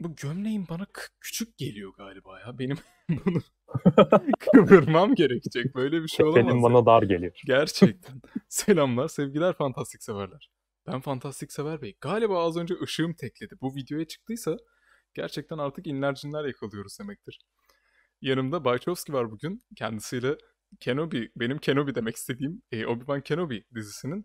bu gömleğim bana küçük geliyor galiba ya. Benim bunu kıvırmam gerekecek. Böyle bir şey olamaz. Benim bana dar geliyor. Gerçekten. Selamlar, sevgiler fantastik severler. Ben fantastik sever bey. Galiba az önce ışığım tekledi. Bu videoya çıktıysa gerçekten artık inler yakalıyoruz demektir. Yanımda Baychowski var bugün. Kendisiyle Kenobi, benim Kenobi demek istediğim e, Obi-Wan Kenobi dizisinin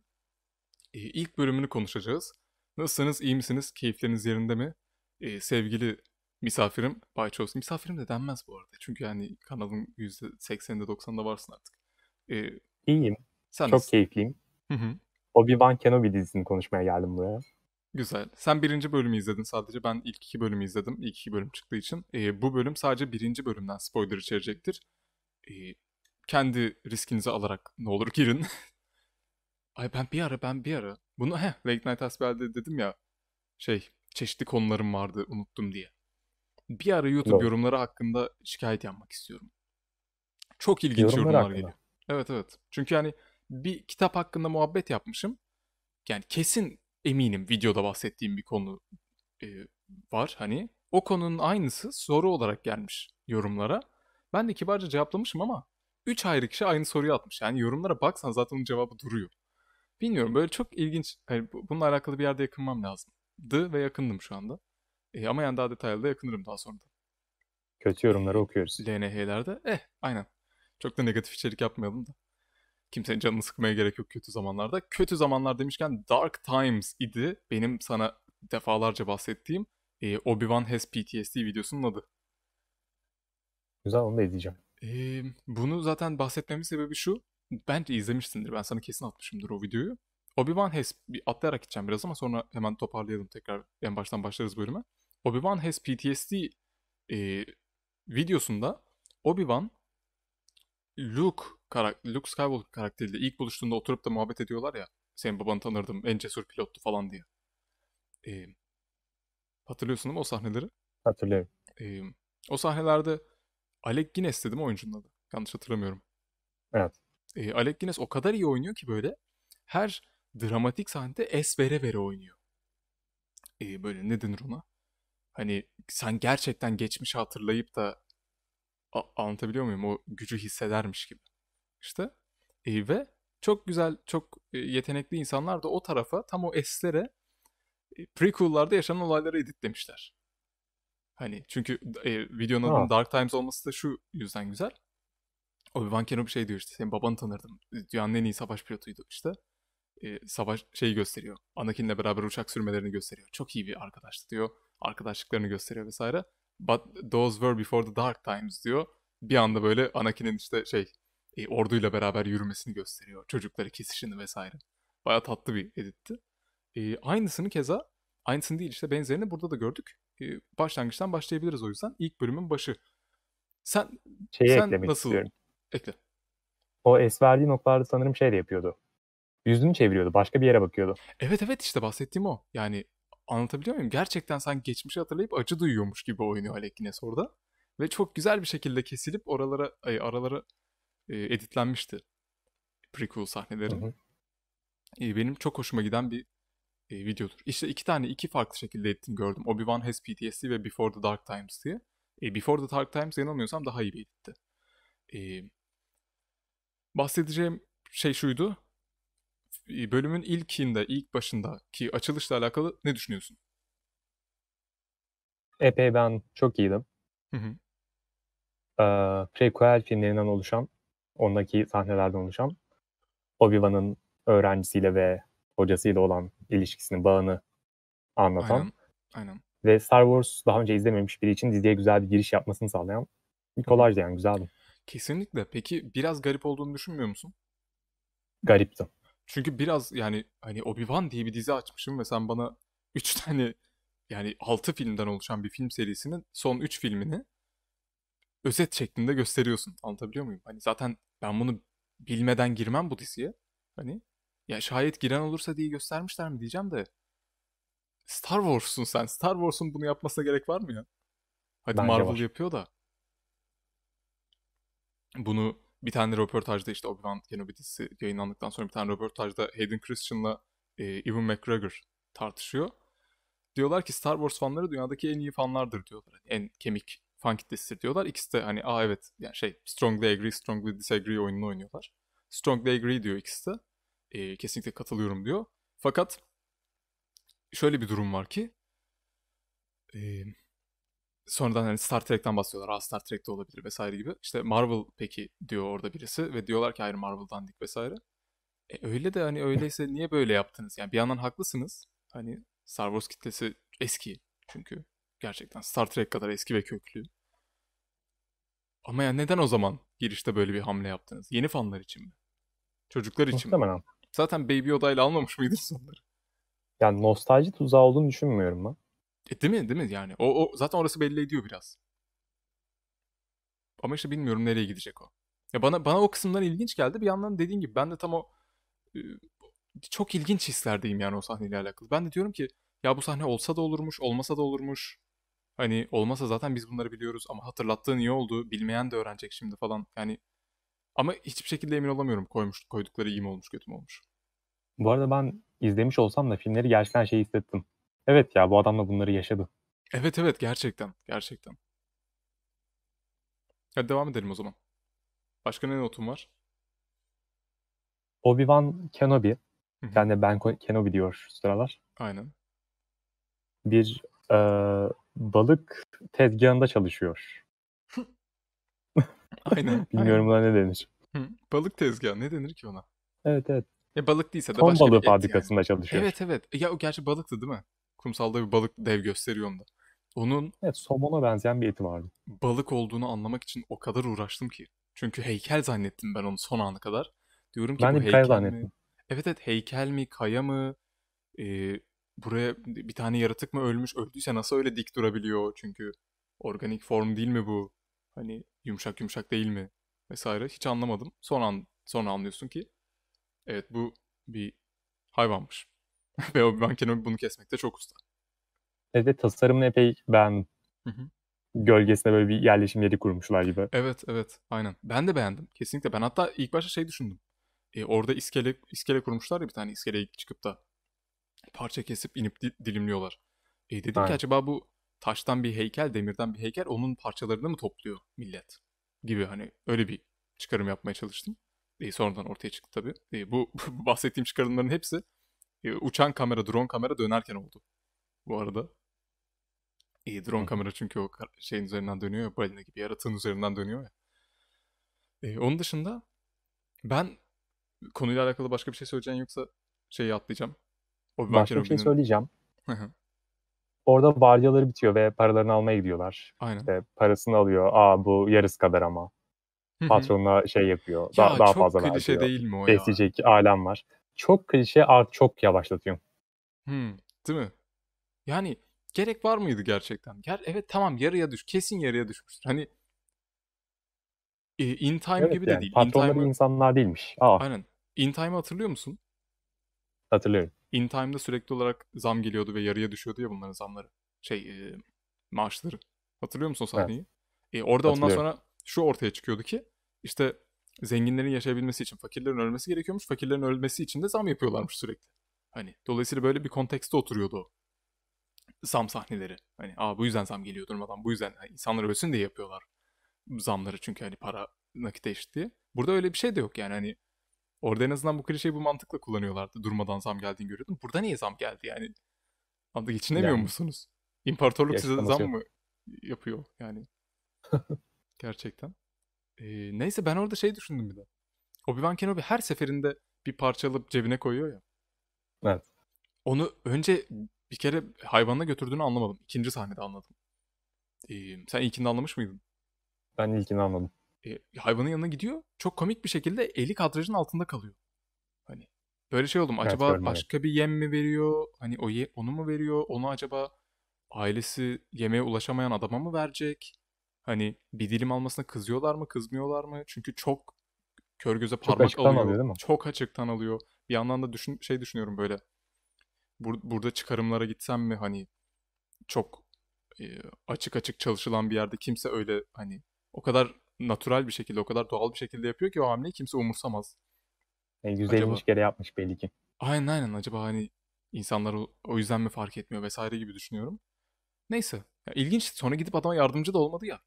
e, ilk bölümünü konuşacağız. Nasılsınız, iyi misiniz, keyifleriniz yerinde mi? e, sevgili misafirim Bay Çoğuz. Misafirim de denmez bu arada. Çünkü yani kanalın %80'inde 90'ında varsın artık. E, İyiyim. Sen Çok nasılsın? keyifliyim. Hı hı. Obi-Wan Kenobi dizisini konuşmaya geldim buraya. Güzel. Sen birinci bölümü izledin sadece. Ben ilk iki bölümü izledim. İlk iki bölüm çıktığı için. E, bu bölüm sadece birinci bölümden spoiler içerecektir. E, kendi riskinizi alarak ne olur girin. Ay ben bir ara ben bir ara. Bunu he Late Night Asbel'de dedim ya. Şey çeşitli konularım vardı unuttum diye. Bir ara YouTube Yok. yorumları hakkında şikayet yapmak istiyorum. Çok ilginç Yorumlar yorumlar geliyor. Evet evet. Çünkü hani bir kitap hakkında muhabbet yapmışım. Yani kesin eminim videoda bahsettiğim bir konu e, var hani. O konunun aynısı soru olarak gelmiş yorumlara. Ben de kibarca cevaplamışım ama 3 ayrı kişi aynı soruyu atmış. Yani yorumlara baksan zaten onun cevabı duruyor. Bilmiyorum böyle çok ilginç. Yani bununla alakalı bir yerde yakınmam lazım yakındı ve yakındım şu anda. E, ama yani daha detaylı da yakınırım daha sonra da. Kötü yorumları okuyoruz. LNH'lerde eh aynen. Çok da negatif içerik yapmayalım da. Kimsenin canını sıkmaya gerek yok kötü zamanlarda. Kötü zamanlar demişken Dark Times idi. Benim sana defalarca bahsettiğim e, Obi-Wan Has PTSD videosunun adı. Güzel onu da izleyeceğim. E, bunu zaten bahsetmemin sebebi şu. Bence izlemişsindir. Ben sana kesin atmışımdır o videoyu. Obi-Wan has bir atlayarak gideceğim biraz ama sonra hemen toparlayalım tekrar. En baştan başlarız bölüme. Obi-Wan has PTSD e, videosunda Obi-Wan Luke, karak Luke Skywalker karakteriyle ilk buluştuğunda oturup da muhabbet ediyorlar ya. Senin babanı tanırdım en cesur pilottu falan diye. E, hatırlıyorsun değil mi o sahneleri? Hatırlıyorum. E, o sahnelerde Alec Guinness dedim oyuncunun adı. Yanlış hatırlamıyorum. Evet. E, Alec Guinness o kadar iyi oynuyor ki böyle her dramatik sahnede es vere vere oynuyor. Ee, böyle ne denir ona? Hani sen gerçekten geçmişi hatırlayıp da a- anlatabiliyor muyum? O gücü hissedermiş gibi. İşte ee, ve çok güzel, çok e, yetenekli insanlar da o tarafa tam o eslere e, prequel'larda yaşanan olayları editlemişler. Hani çünkü e, videonun adının Dark Times olması da şu yüzden güzel. Obi-Wan Kenobi şey diyor işte senin babanı tanırdım. Dünyanın en iyi savaş pilotuydu işte e, savaş şeyi gösteriyor. Anakin'le beraber uçak sürmelerini gösteriyor. Çok iyi bir arkadaşlık diyor. Arkadaşlıklarını gösteriyor vesaire. But those were before the dark times diyor. Bir anda böyle Anakin'in işte şey e, orduyla beraber yürümesini gösteriyor. Çocukları kesişini vesaire. Baya tatlı bir editti. E, aynısını keza aynısını değil işte benzerini burada da gördük. E, başlangıçtan başlayabiliriz o yüzden. ilk bölümün başı. Sen, Şeyi sen eklemek nasıl... istiyorum. Ekle. O es verdiği noktalarda sanırım şey de yapıyordu yüzünü çeviriyordu. Başka bir yere bakıyordu. Evet evet işte bahsettiğim o. Yani anlatabiliyor muyum? Gerçekten sanki geçmişi hatırlayıp acı duyuyormuş gibi oynuyor Alec Guinness orada. Ve çok güzel bir şekilde kesilip oralara ay, e, aralara e, editlenmişti prequel sahneleri. Hı hı. E, benim çok hoşuma giden bir e, videodur. İşte iki tane iki farklı şekilde editini gördüm. Obi-Wan Has PTSD ve Before the Dark Times diye. E, Before the Dark Times yanılmıyorsam daha iyi bir editti. E, bahsedeceğim şey şuydu bölümün ilkinde, ilk başındaki açılışla alakalı ne düşünüyorsun? Epey ben çok iyiydim. Hı hı. Ee, prequel filmlerinden oluşan, ondaki sahnelerden oluşan Obi-Wan'ın öğrencisiyle ve hocasıyla olan ilişkisinin bağını anlatan. Aynen. Aynen. Ve Star Wars daha önce izlememiş biri için diziye güzel bir giriş yapmasını sağlayan bir kolajdı yani güzeldi. Kesinlikle. Peki biraz garip olduğunu düşünmüyor musun? Garipti. Çünkü biraz yani hani Obi-Wan diye bir dizi açmışım ve sen bana 3 tane yani 6 filmden oluşan bir film serisinin son 3 filmini özet şeklinde gösteriyorsun. Anlatabiliyor muyum? Hani zaten ben bunu bilmeden girmem bu diziye. Hani ya şayet giren olursa diye göstermişler mi diyeceğim de Star Wars'un sen. Star Wars'un bunu yapmasına gerek var mı ya? Hadi Bence Marvel var. yapıyor da. Bunu bir tane röportajda işte Obi-Wan Kenobi dizisi yayınlandıktan sonra bir tane röportajda Hayden Christian'la e, Ewan McGregor tartışıyor. Diyorlar ki Star Wars fanları dünyadaki en iyi fanlardır diyorlar. Hani en kemik fan kitlesidir diyorlar. İkisi de hani aa evet yani şey strongly agree, strongly disagree oyununu oynuyorlar. Strongly agree diyor ikisi de. E, kesinlikle katılıyorum diyor. Fakat şöyle bir durum var ki e, sonradan hani Star Trek'ten bahsediyorlar. Aa, Star Trek'te olabilir vesaire gibi. İşte Marvel peki diyor orada birisi ve diyorlar ki hayır Marvel'dan dik vesaire. E, öyle de hani öyleyse niye böyle yaptınız? Yani bir yandan haklısınız. Hani Star Wars kitlesi eski çünkü gerçekten Star Trek kadar eski ve köklü. Ama ya yani neden o zaman girişte böyle bir hamle yaptınız? Yeni fanlar için mi? Çocuklar için Muhtemelen. mi? Zaten Baby Yoda ile almamış mıydınız onları? Yani nostalji tuzağı olduğunu düşünmüyorum ben. E, değil mi? Değil mi yani? O, o zaten orası belli ediyor biraz. Ama işte bilmiyorum nereye gidecek o. Ya bana bana o kısımlar ilginç geldi. Bir yandan dediğin gibi ben de tam o e, çok ilginç hislerdeyim yani o sahneyle alakalı. Ben de diyorum ki ya bu sahne olsa da olurmuş, olmasa da olurmuş. Hani olmasa zaten biz bunları biliyoruz ama hatırlattığın iyi oldu. Bilmeyen de öğrenecek şimdi falan. Yani ama hiçbir şekilde emin olamıyorum koymuş koydukları iyi mi olmuş, kötü mü olmuş. Bu arada ben izlemiş olsam da filmleri gerçekten şey hissettim. Evet ya bu adam da bunları yaşadı. Evet evet gerçekten. Gerçekten. Hadi devam edelim o zaman. Başka ne notum var? Obi-Wan Kenobi. Hı de Ben Kenobi diyor şu sıralar. Aynen. Bir e, balık tezgahında çalışıyor. Aynen. Bilmiyorum aynen. buna ne denir. Balık tezgahı ne denir ki ona? Evet evet. Ya e, balık değilse de Ton başka balığı bir et fabrikasında yani. çalışıyor. Evet evet. Ya o gerçi balıktı değil mi? kumsalda bir balık dev gösteriyor onda. Onun evet, somona benzeyen bir eti vardı. Balık olduğunu anlamak için o kadar uğraştım ki. Çünkü heykel zannettim ben onu son anı kadar. Diyorum ki ben bu heykel kaya zannettim. mi? Evet evet heykel mi, kaya mı? Ee, buraya bir tane yaratık mı ölmüş? Öldüyse nasıl öyle dik durabiliyor? Çünkü organik form değil mi bu? Hani yumuşak yumuşak değil mi? Vesaire. Hiç anlamadım. Son an, sonra anlıyorsun ki evet bu bir hayvanmış. Ve Obi-Wan Kenobi bunu kesmekte çok usta. Evet tasarımını epey ben Gölgesine böyle bir yerleşim yeri kurmuşlar gibi. Evet evet aynen. Ben de beğendim kesinlikle. Ben hatta ilk başta şey düşündüm. E, orada iskele, iskele kurmuşlar ya bir tane iskeleye çıkıp da parça kesip inip di- dilimliyorlar. E, dedim aynen. ki acaba bu taştan bir heykel, demirden bir heykel onun parçalarını mı topluyor millet? Gibi hani öyle bir çıkarım yapmaya çalıştım. E, sonradan ortaya çıktı tabii. E, bu bahsettiğim çıkarımların hepsi ee, uçan kamera, drone kamera dönerken oldu bu arada. E, drone Hı. kamera çünkü o şeyin üzerinden dönüyor ya, balina gibi yaratığın üzerinden dönüyor ya. E, onun dışında ben konuyla alakalı başka bir şey söyleyeceğim yoksa şeyi atlayacağım. Obi başka bir şey söyleyeceğim. Orada vardiyaları bitiyor ve paralarını almaya gidiyorlar. Aynen. İşte parasını alıyor. Aa bu yarısı kadar ama. Patronuna şey yapıyor. Ya, daha, daha çok fazla klişe değil mi o ya? Besleyecek alem var çok klişe art çok yavaşlatıyor. Hmm, değil mi? Yani gerek var mıydı gerçekten? Ger evet tamam yarıya düş. Kesin yarıya düşmüştür. Hani e, in time evet, gibi yani, de değil. Patronları in insanlar değilmiş. Aa. Aynen. In time'ı hatırlıyor musun? Hatırlıyorum. In time'da sürekli olarak zam geliyordu ve yarıya düşüyordu ya bunların zamları. Şey e, maaşları. Hatırlıyor musun sahneyi? Evet. E, orada ondan sonra şu ortaya çıkıyordu ki işte zenginlerin yaşayabilmesi için fakirlerin ölmesi gerekiyormuş. Fakirlerin ölmesi için de zam yapıyorlarmış sürekli. Hani dolayısıyla böyle bir kontekste oturuyordu Zam sahneleri. Hani aa bu yüzden zam geliyor durmadan. Bu yüzden yani insanlar ölsün diye yapıyorlar zamları çünkü hani para nakite eşit diye. Burada öyle bir şey de yok yani hani orada en azından bu klişeyi bu mantıkla kullanıyorlardı. Durmadan zam geldiğini görüyordum. Burada niye zam geldi yani? Adı geçinemiyor yani, musunuz? İmparatorluk size zam yok. mı yapıyor yani? Gerçekten. Ee, neyse ben orada şey düşündüm bir de. Obi-Wan Kenobi her seferinde bir parça alıp cebine koyuyor ya. Evet. Onu önce bir kere hayvanına götürdüğünü anlamadım. İkinci sahnede anladım. Ee, sen ilkinde anlamış mıydın? Ben ilkini anladım. Ee, hayvanın yanına gidiyor. Çok komik bir şekilde eli kadrajın altında kalıyor. Hani böyle şey oldum. Acaba evet, başka bir yem mi veriyor? Hani o ye, onu mu veriyor? Onu acaba ailesi yemeğe ulaşamayan adama mı verecek? Hani bir dilim almasına kızıyorlar mı kızmıyorlar mı? Çünkü çok kör göze parmak çok alıyor. alıyor değil mi? Çok açıktan alıyor. Bir yandan da düşün, şey düşünüyorum böyle. Bur- burada çıkarımlara gitsem mi hani çok e, açık açık çalışılan bir yerde kimse öyle hani o kadar natural bir şekilde o kadar doğal bir şekilde yapıyor ki o hamleyi kimse umursamaz. E, %50 kere yapmış belli ki. Aynen aynen acaba hani insanlar o, o yüzden mi fark etmiyor vesaire gibi düşünüyorum. Neyse. Ya ilginç. Sonra gidip adama yardımcı da olmadı ya.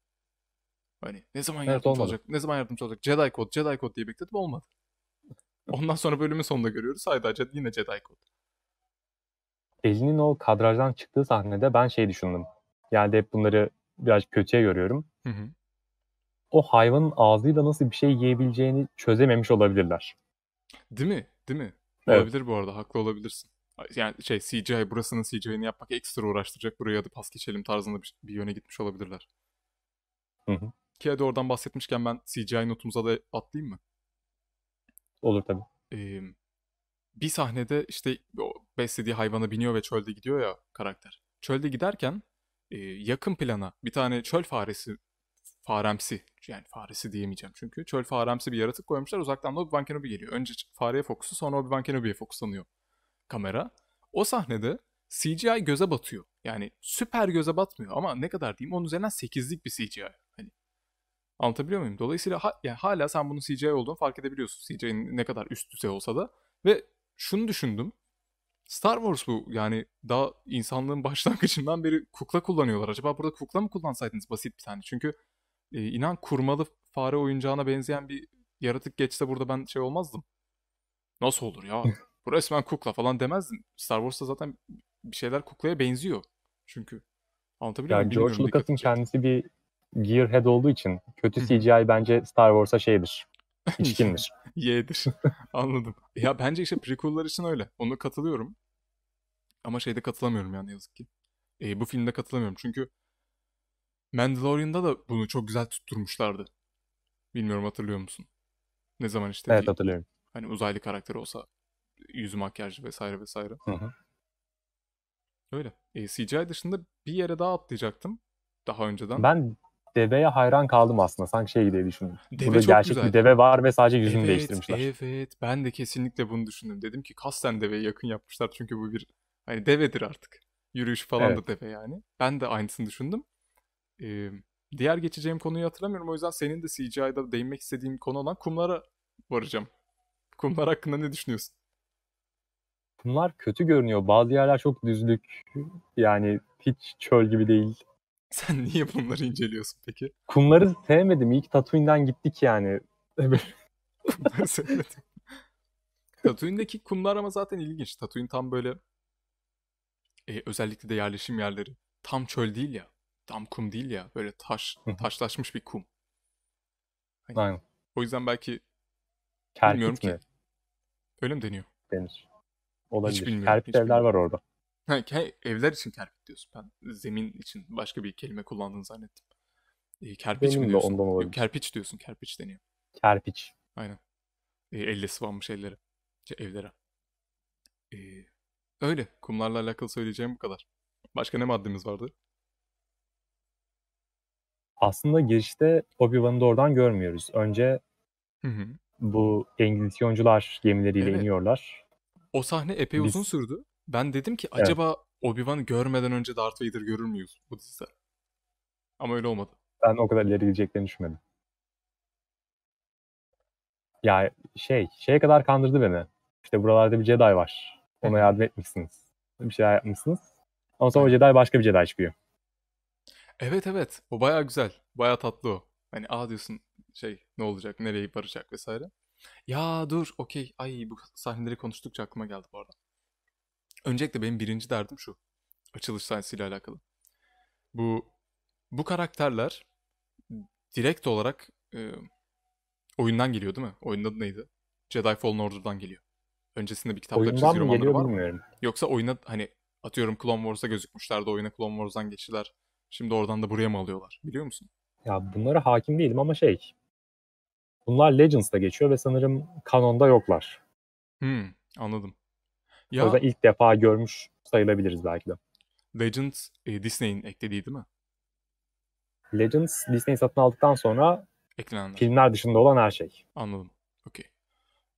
Hani ne zaman evet, yardımcı olmadı. olacak? Ne zaman yardımcı olacak? Jedi Code, Jedi Code diye bekledim olmadı. Ondan sonra bölümün sonunda görüyoruz. Hayda yine Jedi Code. Elinin o kadrajdan çıktığı sahnede ben şey düşündüm. Yani hep bunları biraz kötüye görüyorum. Hı hı. O hayvanın ağzıyla nasıl bir şey yiyebileceğini çözememiş olabilirler. Değil mi? Değil mi? Evet. Olabilir bu arada. Haklı olabilirsin. Yani şey CGI burasının CGI'ni yapmak ekstra uğraştıracak. Buraya da pas geçelim tarzında bir, bir yöne gitmiş olabilirler. Hı hı. Ki oradan bahsetmişken ben CGI notumuza da atlayayım mı? Olur tabii. Ee, bir sahnede işte o beslediği hayvana biniyor ve çölde gidiyor ya karakter. Çölde giderken e, yakın plana bir tane çöl faresi faremsi yani faresi diyemeyeceğim çünkü çöl faremsi bir yaratık koymuşlar uzaktan da Obi-Wan Kenobi geliyor. Önce fareye fokusu sonra Obi-Wan Kenobi'ye fokuslanıyor kamera. O sahnede CGI göze batıyor. Yani süper göze batmıyor ama ne kadar diyeyim onun üzerinden 8'lik bir CGI. Anlatabiliyor muyum? Dolayısıyla ha, yani hala sen bunun CGI olduğunu fark edebiliyorsun. CGI'nin ne kadar üst düzey olsa da. Ve şunu düşündüm. Star Wars bu yani daha insanlığın başlangıcından beri kukla kullanıyorlar. Acaba burada kukla mı kullansaydınız basit bir tane? Çünkü e, inan kurmalı fare oyuncağına benzeyen bir yaratık geçse burada ben şey olmazdım. Nasıl olur ya? bu resmen kukla falan demezdim. Star Wars'ta zaten bir şeyler kuklaya benziyor. Çünkü anlatabiliyor yani George Lucas'ın kendisi bir Gearhead olduğu için kötü CGI bence Star Wars'a şeydir. İçkindir. Y'dir. Anladım. Ya bence işte prequel'lar için öyle. Ona katılıyorum. Ama şeyde katılamıyorum yani yazık ki. E, bu filmde katılamıyorum çünkü Mandalorian'da da bunu çok güzel tutturmuşlardı. Bilmiyorum hatırlıyor musun? Ne zaman işte Evet hatırlıyorum. Hani uzaylı karakter olsa yüzü makyajlı vesaire vesaire. Hı hı. Öyle. E, CGI dışında bir yere daha atlayacaktım daha önceden. Ben deveye hayran kaldım aslında. Sanki şey diye düşündüm. Deve Burada gerçek güzel. bir deve var ve sadece yüzünü evet, değiştirmişler. Evet ben de kesinlikle bunu düşündüm. Dedim ki kasten deveye yakın yapmışlar çünkü bu bir hani devedir artık. Yürüyüş falan evet. da deve yani. Ben de aynısını düşündüm. Ee, diğer geçeceğim konuyu hatırlamıyorum. O yüzden senin de CGI'da değinmek istediğin konu olan kumlara varacağım. Kumlar hakkında ne düşünüyorsun? Kumlar kötü görünüyor. Bazı yerler çok düzlük. Yani hiç çöl gibi değil. Sen niye bunları inceliyorsun peki? Kumları sevmedim. İlk Tatooine'den gittik yani. Kumları sevmedim. Tatooine'deki kumlar ama zaten ilginç. Tatooine tam böyle e, özellikle de yerleşim yerleri tam çöl değil ya. Tam kum değil ya. Böyle taş taşlaşmış bir kum. Hani, Aynen. O yüzden belki Kerpit bilmiyorum mi? ki. Öyle mi deniyor? Denir. Olabilir. Hiç bilmiyorum. Kerpit var orada. Ha, evler için kerpiç diyorsun. Ben zemin için başka bir kelime kullandığını zannettim. E, kerpiç Benim mi diyorsun? ondan Yok, kerpiç diyorsun. Kerpiç deniyor. Kerpiç. Aynen. E, elle sıvanmış ellere. Şey, evlere. E, öyle. Kumlarla alakalı söyleyeceğim bu kadar. Başka ne maddemiz vardı? Aslında girişte Obi-Wan'ı doğrudan görmüyoruz. Önce Hı hı. bu Engizisyoncular gemileriyle Evet. iniyorlar. O sahne epey Biz- uzun sürdü. Ben dedim ki evet. acaba obi Wan görmeden önce Darth Vader görür müyüz bu dizide? Ama öyle olmadı. Ben o kadar ileri gideceklerini düşünmedim. Ya şey, şeye kadar kandırdı beni. İşte buralarda bir Jedi var. Ona yardım etmişsiniz. Bir şeyler yapmışsınız. Ama sonra evet. o Jedi başka bir Jedi çıkıyor. Evet evet. O baya güzel. Baya tatlı o. Hani aa diyorsun şey ne olacak, nereye varacak vesaire. Ya dur okey. Ay bu sahneleri konuştukça aklıma geldi bu arada. Öncelikle benim birinci derdim şu. Açılış sahnesiyle alakalı. Bu bu karakterler direkt olarak e, oyundan geliyor değil mi? Oyunun adı neydi? Jedi Fallen Order'dan geliyor. Öncesinde bir kitapta çizgi romanları geliyor, var mı? Bilmiyorum. Yoksa oyuna hani atıyorum Clone Wars'a gözükmüşler de Oyuna Clone Wars'dan geçtiler. Şimdi oradan da buraya mı alıyorlar? Biliyor musun? Ya bunlara hakim değilim ama şey. Bunlar Legends'da geçiyor ve sanırım kanonda yoklar. Hmm, anladım. Ya, o yüzden ilk defa görmüş sayılabiliriz belki de. Legends e, Disney'in eklediği değil mi? Legends Disney satın aldıktan sonra Eklenenler. filmler dışında olan her şey. Anladım. Okey.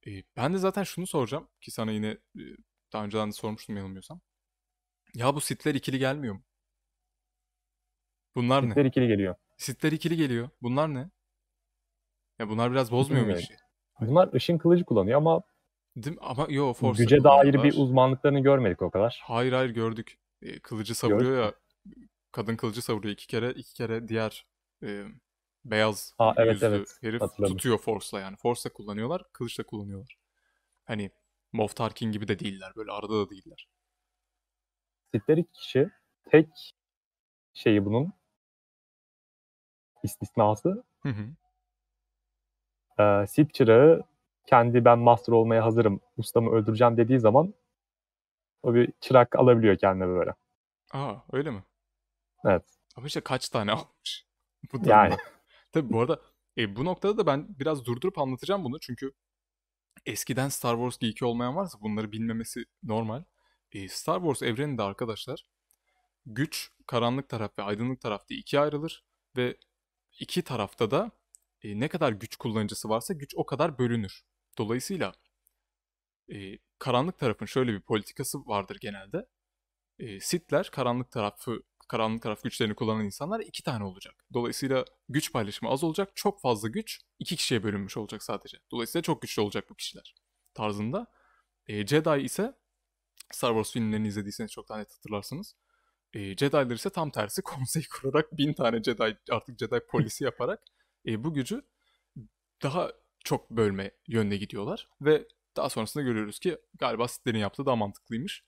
E, ben de zaten şunu soracağım ki sana yine e, daha önceden de sormuştum yanılmıyorsam. Ya bu sitler ikili gelmiyor mu? Bunlar sitler ne? Sitler ikili geliyor. Sitler ikili geliyor. Bunlar ne? Ya bunlar biraz bozmuyor mu işi? Bunlar ışın kılıcı kullanıyor ama Değil mi? Ama yo Force'da Güce dair bir uzmanlıklarını görmedik o kadar. Hayır hayır gördük. E, kılıcı savuruyor Gördük. ya. Kadın kılıcı savuruyor iki kere. iki kere diğer e, beyaz Ha, evet, yüzlü evet. herif Hatırladım. tutuyor Force'la yani. Force'la kullanıyorlar, kılıçla kullanıyorlar. Hani Moff Tarkin gibi de değiller. Böyle arada da değiller. Sitler iki kişi tek şeyi bunun istisnası Hı hı. e, Sith çırağı kendi ben master olmaya hazırım, ustamı öldüreceğim dediği zaman o bir çırak alabiliyor kendine böyle. Aa öyle mi? Evet. Ama işte kaç tane almış? bu yani. Tabii bu arada e, bu noktada da ben biraz durdurup anlatacağım bunu çünkü eskiden Star Wars geeki olmayan varsa bunları bilmemesi normal. E, Star Wars evreninde arkadaşlar güç karanlık taraf ve aydınlık taraf diye ikiye ayrılır ve iki tarafta da e, ne kadar güç kullanıcısı varsa güç o kadar bölünür. Dolayısıyla e, karanlık tarafın şöyle bir politikası vardır genelde. E, Sithler karanlık tarafı karanlık taraf güçlerini kullanan insanlar iki tane olacak. Dolayısıyla güç paylaşımı az olacak. Çok fazla güç iki kişiye bölünmüş olacak sadece. Dolayısıyla çok güçlü olacak bu kişiler tarzında. E, Jedi ise Star Wars filmlerini izlediyseniz çok net hatırlarsınız. E, Jedi'lar ise tam tersi konsey kurarak bin tane Jedi artık Jedi polisi yaparak e, bu gücü daha çok bölme yönüne gidiyorlar ve daha sonrasında görüyoruz ki galiba sitlerin yaptığı daha mantıklıymış.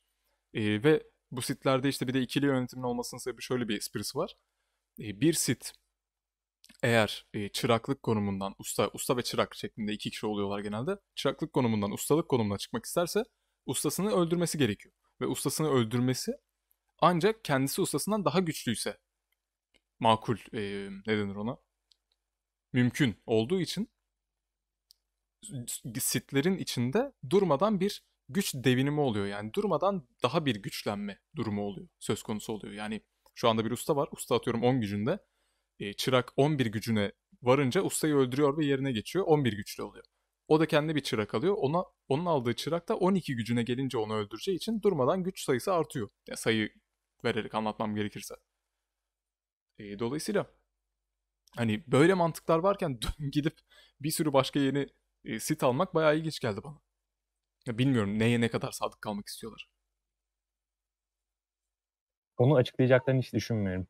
E, ve bu sitlerde işte bir de ikili yönetimin olmasının sebebi şöyle bir esprisi var. E, bir sit eğer e, çıraklık konumundan usta, usta ve çırak şeklinde iki kişi oluyorlar genelde. Çıraklık konumundan ustalık konumuna çıkmak isterse ustasını öldürmesi gerekiyor. Ve ustasını öldürmesi ancak kendisi ustasından daha güçlüyse makul e, ne denir ona mümkün olduğu için sitlerin içinde durmadan bir güç devinimi oluyor. Yani durmadan daha bir güçlenme durumu oluyor. Söz konusu oluyor. Yani şu anda bir usta var. Usta atıyorum 10 gücünde. E, çırak 11 gücüne varınca ustayı öldürüyor ve yerine geçiyor. 11 güçlü oluyor. O da kendi bir çırak alıyor. Ona onun aldığı çırak da 12 gücüne gelince onu öldüreceği için durmadan güç sayısı artıyor. Yani sayı vererek anlatmam gerekirse. E, dolayısıyla Hani böyle mantıklar varken gidip bir sürü başka yeni e, sit almak bayağı ilginç geldi bana. Ya bilmiyorum neye ne kadar sadık kalmak istiyorlar. Onu açıklayacaklarını hiç düşünmüyorum.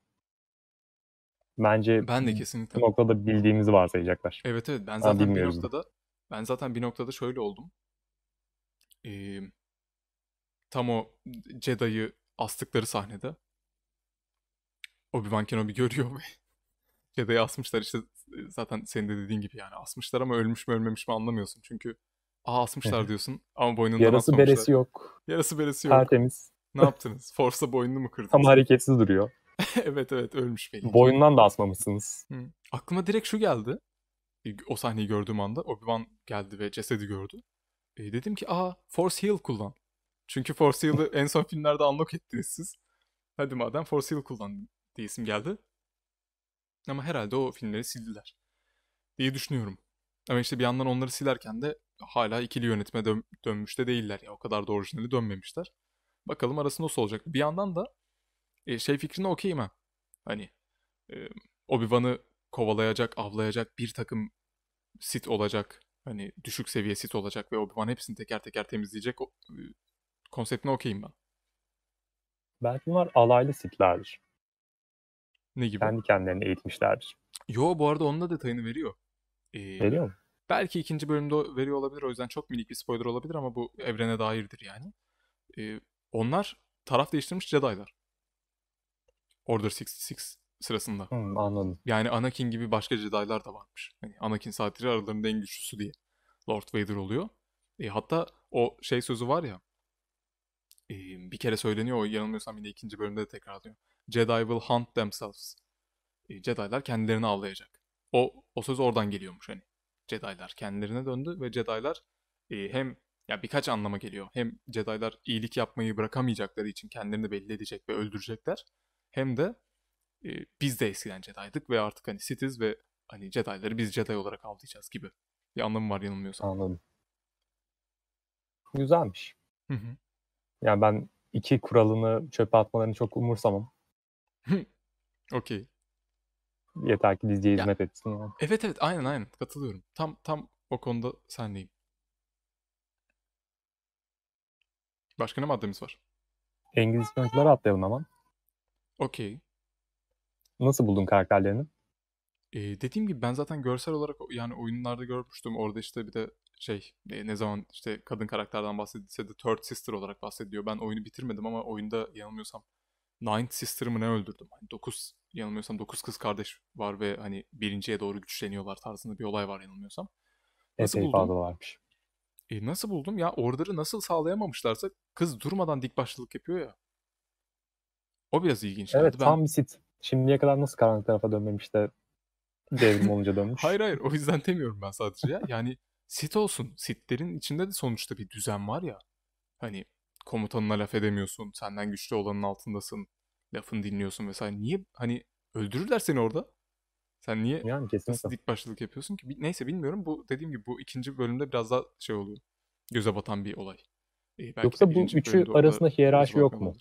Bence ben de kesinlikle. bir noktada bildiğimizi varsayacaklar. Evet evet ben zaten ben bir noktada ben zaten bir noktada şöyle oldum. Ee, tam o Jedi'ı astıkları sahnede Obi-Wan Kenobi görüyor ve Jedi'ye asmışlar işte zaten senin de dediğin gibi yani asmışlar ama ölmüş mü ölmemiş mi anlamıyorsun. Çünkü aa asmışlar diyorsun ama boynundan Yarası asmamışlar. beresi yok. Yarası beresi yok. Tertemiz. Ne yaptınız? Force'la boynunu mu kırdınız? Tam hareketsiz duruyor. evet evet ölmüş belli. Boynundan da asmamışsınız. Hı. Aklıma direkt şu geldi. E, o sahneyi gördüğüm anda Obi-Wan geldi ve cesedi gördü. E, dedim ki aa Force Heal kullan. Çünkü Force Heal'ı en son filmlerde unlock ettiniz siz. Hadi madem Force Heal kullan diye isim geldi. Ama herhalde o filmleri sildiler diye düşünüyorum. Ama işte bir yandan onları silerken de hala ikili yönetme dö- dönmüş de değiller. Ya, o kadar da orijinali dönmemişler. Bakalım arasında nasıl olacak. Bir yandan da e, şey fikrine okeyim ha. Hani e, Obi-Wan'ı kovalayacak, avlayacak bir takım sit olacak. Hani düşük seviye sit olacak ve Obi-Wan hepsini teker teker temizleyecek o, e, konseptine okeyim ben. Belki bunlar alaylı sitlerdir. Ne gibi? Kendi kendilerini eğitmişlerdir. Yo bu arada onun da detayını veriyor. Ee, veriyor mu? Belki ikinci bölümde veriyor olabilir o yüzden çok minik bir spoiler olabilir ama bu evrene dairdir yani. Ee, onlar taraf değiştirmiş Jedi'lar. Order 66 sırasında. Hmm, anladım. Yani Anakin gibi başka Jedi'lar da varmış. Yani Anakin Satiri aralarında en güçlüsü diye. Lord Vader oluyor. E, hatta o şey sözü var ya e, bir kere söyleniyor o yanılmıyorsam yine ikinci bölümde de tekrarlıyor. Jedi will hunt themselves. E, Jedi'lar kendilerini avlayacak. O, o söz oradan geliyormuş hani. Jedi'lar kendilerine döndü ve Jedi'lar e, hem ya birkaç anlama geliyor. Hem Jedi'lar iyilik yapmayı bırakamayacakları için kendilerini belli edecek ve öldürecekler. Hem de e, biz de eskiden Jedi'dık ve artık hani Sith'iz ve hani Jedi'ları biz Jedi olarak avlayacağız gibi. Bir anlamı var yanılmıyorsam. Anladım. Güzelmiş. Hı hı. Yani ben iki kuralını çöpe atmalarını çok umursamam. Okey. Yeter ki diziye hizmet ya, etsin. Yani. Evet evet aynen aynen katılıyorum. Tam tam o konuda senleyim. Başka ne maddemiz var? İngiliz oyunculara atlayalım hemen. Okey. Nasıl buldun karakterlerini? Ee, dediğim gibi ben zaten görsel olarak yani oyunlarda görmüştüm. Orada işte bir de şey ne, ne zaman işte kadın karakterden bahsedilse de Third Sister olarak bahsediyor Ben oyunu bitirmedim ama oyunda yanılmıyorsam Ninth Sister'ımı ne öldürdüm? Hani 9 yanılmıyorsam dokuz kız kardeş var ve hani birinciye doğru güçleniyorlar tarzında bir olay var yanılmıyorsam. Nasıl Epey buldum? varmış. E, nasıl buldum? Ya order'ı nasıl sağlayamamışlarsa kız durmadan dik başlılık yapıyor ya. O biraz ilginç. Evet ben... tam basit. Şimdiye kadar nasıl karanlık tarafa dönmemiş de devrim olunca dönmüş. hayır hayır o yüzden demiyorum ben sadece ya. Yani sit olsun. Sitlerin içinde de sonuçta bir düzen var ya. Hani komutanına laf edemiyorsun, senden güçlü olanın altındasın, lafını dinliyorsun vesaire. Niye hani öldürürler seni orada? Sen niye yani kesinlikle. nasıl dik başlılık yapıyorsun ki? Neyse bilmiyorum. Bu dediğim gibi bu ikinci bölümde biraz daha şey oluyor. Göze batan bir olay. Ee, Yoksa bu üçü arasında hiyerarşi yok mu?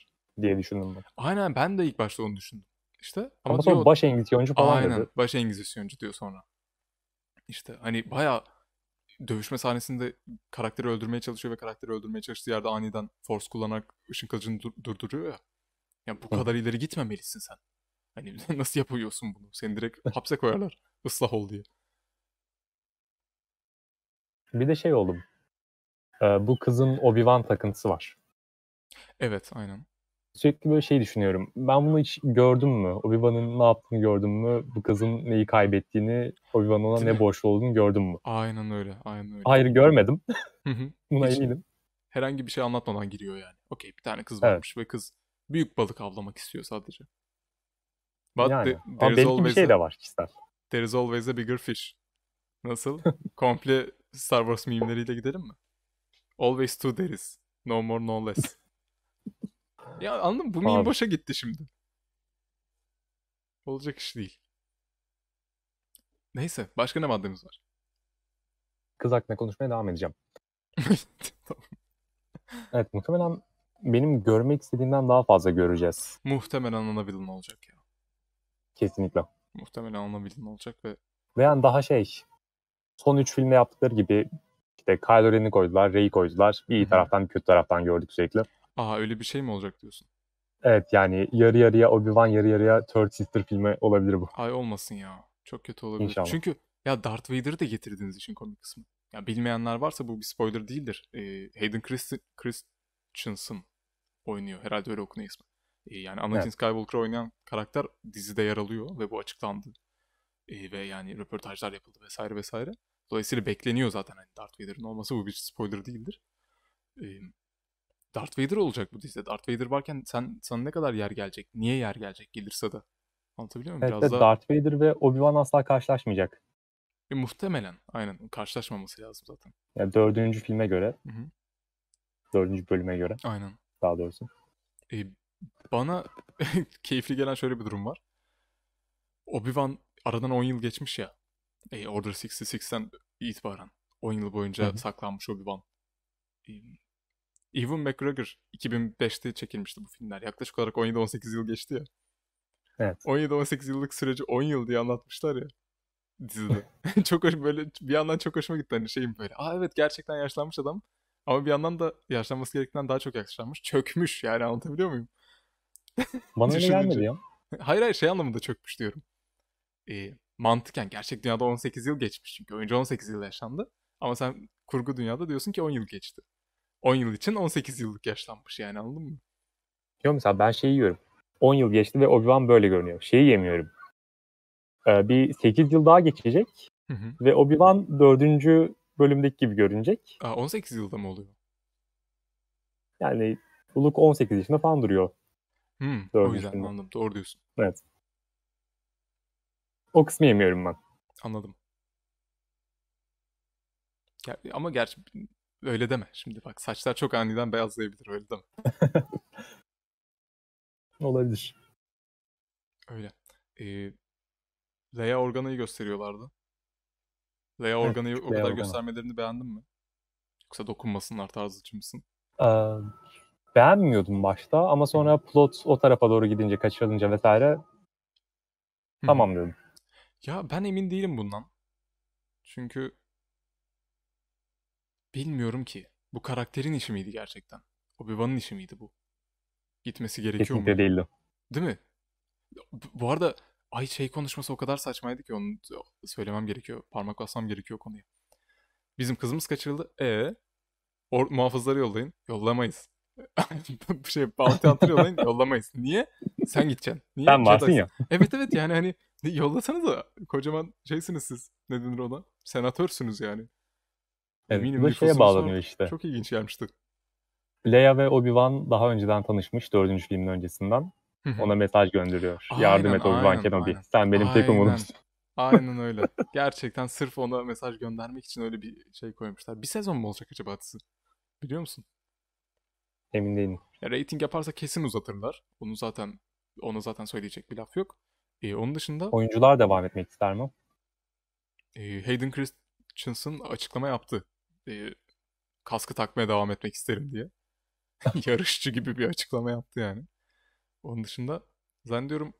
diye düşündüm ben. Aynen ben de ilk başta onu düşündüm. İşte ama, ama sonra diyor, baş engizisyoncu falan Aynen dedi. baş engizisyoncu diyor sonra. İşte hani bayağı dövüşme sahnesinde karakteri öldürmeye çalışıyor ve karakteri öldürmeye çalıştığı yerde aniden force kullanarak ışın kılıcını dur- durduruyor ya. Yani bu kadar ileri gitmemelisin sen. Hani nasıl yapıyorsun bunu? Seni direkt hapse koyarlar. ıslah ol diye. Bir de şey oldu. Ee, bu kızın Obi-Wan takıntısı var. Evet aynen sürekli böyle şey düşünüyorum. Ben bunu hiç gördüm mü? Obi-Wan'ın ne yaptığını gördüm mü? Bu kızın neyi kaybettiğini, Obi-Wan ona ne borçlu olduğunu gördüm mü? Aynen öyle, aynen öyle. Hayır görmedim. Buna hiç eminim. Herhangi bir şey anlatmadan giriyor yani. Okey bir tane kız varmış evet. ve kız büyük balık avlamak istiyor sadece. But yani. the, Ama belki bir şey de var kişisel. There is always a bigger fish. Nasıl? Komple Star Wars mimleriyle gidelim mi? Always two there is. No more no less. Ya anladım Bu meme Abi. boşa gitti şimdi. Olacak iş değil. Neyse. Başka ne maddemiz var? Kız hakkında konuşmaya devam edeceğim. Evet muhtemelen benim görmek istediğimden daha fazla göreceğiz. Muhtemelen anlanabilen olacak ya. Kesinlikle. Muhtemelen anlanabilen olacak ve... Ve yani daha şey... Son üç filmde yaptıkları gibi işte Kylo Ren'i koydular, Rey'i koydular. İyi Hı-hı. taraftan kötü taraftan gördük sürekli. Aa öyle bir şey mi olacak diyorsun? Evet yani yarı yarıya Obi-Wan yarı yarıya Third Sister filmi olabilir bu. Ay olmasın ya. Çok kötü olabilir. İnşallah. Çünkü ya Darth Vader'ı da getirdiğiniz için komik kısmı. Ya bilmeyenler varsa bu bir spoiler değildir. Ee, Hayden Christ Christensen oynuyor. Herhalde öyle okunuyor ismi. Ee, yani Anakin evet. Skywalker oynayan karakter dizide yer alıyor ve bu açıklandı. Ee, ve yani röportajlar yapıldı vesaire vesaire. Dolayısıyla bekleniyor zaten hani Darth Vader'ın olması bu bir spoiler değildir. Ee, Darth Vader olacak bu dizide. Darth Vader varken sen sana ne kadar yer gelecek? Niye yer gelecek gelirse de? Anlatabiliyor muyum? Evet, Biraz evet, daha... Darth Vader ve Obi-Wan asla karşılaşmayacak. E, muhtemelen. Aynen. Karşılaşmaması lazım zaten. Yani dördüncü filme göre. Hı-hı. Dördüncü bölüme göre. Aynen. Daha doğrusu. E, bana keyifli gelen şöyle bir durum var. Obi-Wan aradan 10 yıl geçmiş ya. E, Order 66'den itibaren. 10 yıl boyunca Hı-hı. saklanmış Obi-Wan. E, Ewan McGregor 2005'te çekilmişti bu filmler. Yaklaşık olarak 17-18 yıl geçti ya. Evet. 17-18 yıllık süreci 10 yıl diye anlatmışlar ya dizide. çok hoş böyle bir yandan çok hoşuma gitti hani şeyim böyle. Aa evet gerçekten yaşlanmış adam. Ama bir yandan da yaşlanması gerektiğinden daha çok yaşlanmış. Çökmüş yani anlatabiliyor muyum? Bana öyle gelmedi ya. Hayır hayır şey anlamında çökmüş diyorum. Ee, mantıken gerçek dünyada 18 yıl geçmiş çünkü. önce 18 yıl yaşandı. Ama sen kurgu dünyada diyorsun ki 10 yıl geçti. 10 yıl için 18 yıllık yaşlanmış yani anladın mı? Yok mesela ben şeyi yiyorum. 10 yıl geçti ve Obi-Wan böyle görünüyor. Şeyi yemiyorum. Ee, bir 8 yıl daha geçecek hı hı. ve Obi-Wan 4. bölümdeki gibi görünecek. Aa, 18 yılda mı oluyor? Yani Luke 18 yaşında falan duruyor. Hmm, o yüzden yaşında. anladım. Doğru diyorsun. Evet. O kısmı yemiyorum ben. Anladım. Ger- ama gerçi Öyle deme. Şimdi bak saçlar çok aniden beyazlayabilir öyle deme. Olabilir. Öyle. Ee, Leia Organa'yı gösteriyorlardı. Leia Organa'yı o kadar göstermelerini beğendin mi? Yoksa dokunmasınlar tarzıcı mısın? Ee, beğenmiyordum başta ama sonra plot o tarafa doğru gidince kaçırılınca vesaire tamam diyordum. Ya ben emin değilim bundan. Çünkü Bilmiyorum ki. Bu karakterin işi miydi gerçekten? Obi-Wan'ın işi miydi bu? Gitmesi gerekiyor Kesinlikle mu? değildi. Değil mi? Bu arada ay şey konuşması o kadar saçmaydı ki onu söylemem gerekiyor. Parmak basmam gerekiyor konuya. Bizim kızımız kaçırıldı. E Or muhafızları yollayın. Yollamayız. şey bounty hunter yollayın yollamayız. Niye? Sen gideceksin. Niye? Sen varsın ya. Evet evet yani hani yollasanız da kocaman şeysiniz siz. Ne denir ona? Senatörsünüz yani. Evet, Eminim bu şeye bağlanıyor işte. Çok ilginç gelmişti. Leia ve Obi-Wan daha önceden tanışmış dördüncü filmin öncesinden. Ona mesaj gönderiyor. Aynen, Yardım et Obi-Wan Kenobi. Aynen. Sen benim aynen. tek umudumsun. Aynen öyle. Gerçekten sırf ona mesaj göndermek için öyle bir şey koymuşlar. Bir sezon mu olacak acaba atısı? Biliyor musun? Emin değilim. Ya, rating yaparsa kesin uzatırlar. Onu zaten ona zaten söyleyecek bir laf yok. Ee, onun dışında... Oyuncular devam etmek ister mi? E, Hayden Christensen açıklama yaptı e, kaskı takmaya devam etmek isterim diye. Yarışçı gibi bir açıklama yaptı yani. Onun dışında zannediyorum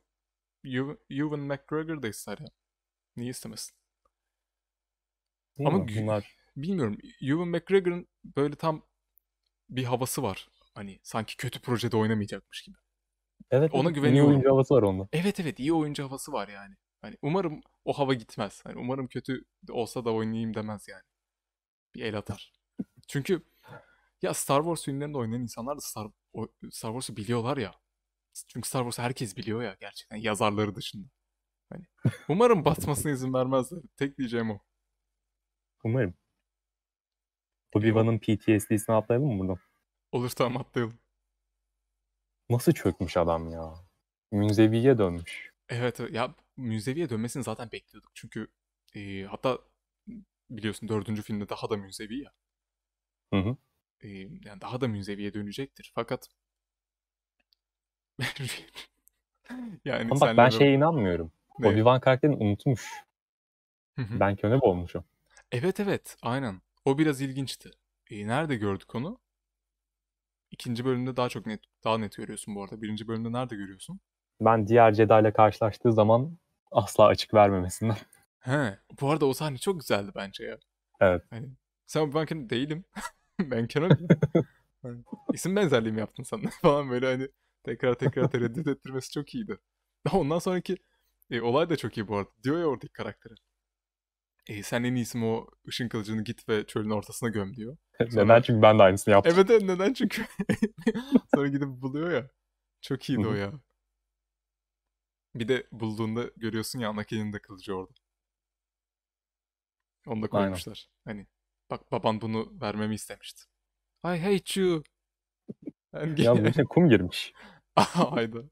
Ewan, Ewan McGregor da ister ya. Niye istemesin? Değil Ama mi? bunlar bilmiyorum. Ewan McGregor'ın böyle tam bir havası var. Hani sanki kötü projede oynamayacakmış gibi. Evet. Ona evet. güveniyorum. İyi oyuncu havası var onda. Evet evet iyi oyuncu havası var yani. Hani umarım o hava gitmez. Hani umarım kötü olsa da oynayayım demez yani bir el atar. Çünkü ya Star Wars filmlerinde oynayan insanlar da Star, Star Wars'u biliyorlar ya. Çünkü Star Wars'u herkes biliyor ya gerçekten yazarları dışında. Hani umarım batmasına izin vermezler. Tek diyeceğim o. Umarım. Obi-Wan'ın PTSD'sini atlayalım mı buradan? Olur tamam atlayalım. Nasıl çökmüş adam ya? Münzeviye dönmüş. Evet ya Münzeviye dönmesini zaten bekliyorduk. Çünkü e, hatta biliyorsun dördüncü filmde daha da münzevi ya. Hı hı. E, yani daha da münzeviye dönecektir. Fakat yani Ama bak ben şeye inanmıyorum. Ne? Obi-Wan karakterini unutmuş. Hı hı. Ben Kenobi olmuş Evet evet aynen. O biraz ilginçti. E, nerede gördük onu? İkinci bölümde daha çok net daha net görüyorsun bu arada. Birinci bölümde nerede görüyorsun? Ben diğer Jedi ile karşılaştığı zaman asla açık vermemesinden. He. Bu arada o sahne çok güzeldi bence ya. Evet. Hani, sen ben Kenan değilim. ben Kenan hani, isim benzerliği yaptın sana falan böyle hani tekrar tekrar tereddüt ettirmesi çok iyiydi. Daha ondan sonraki e, olay da çok iyi bu arada. Diyor ya oradaki karakteri. E, sen en iyisi o ışın kılıcını git ve çölün ortasına göm diyor. Sonra... neden çünkü ben de aynısını yaptım. Evet neden çünkü. Sonra gidip buluyor ya. Çok iyiydi o ya. Bir de bulduğunda görüyorsun ya Anakin'in de kılıcı orada. Onu da koymuşlar. Aynen. Hani bak baban bunu vermemi istemişti. I hate you. Hani ya bu ne kum girmiş. Hayda.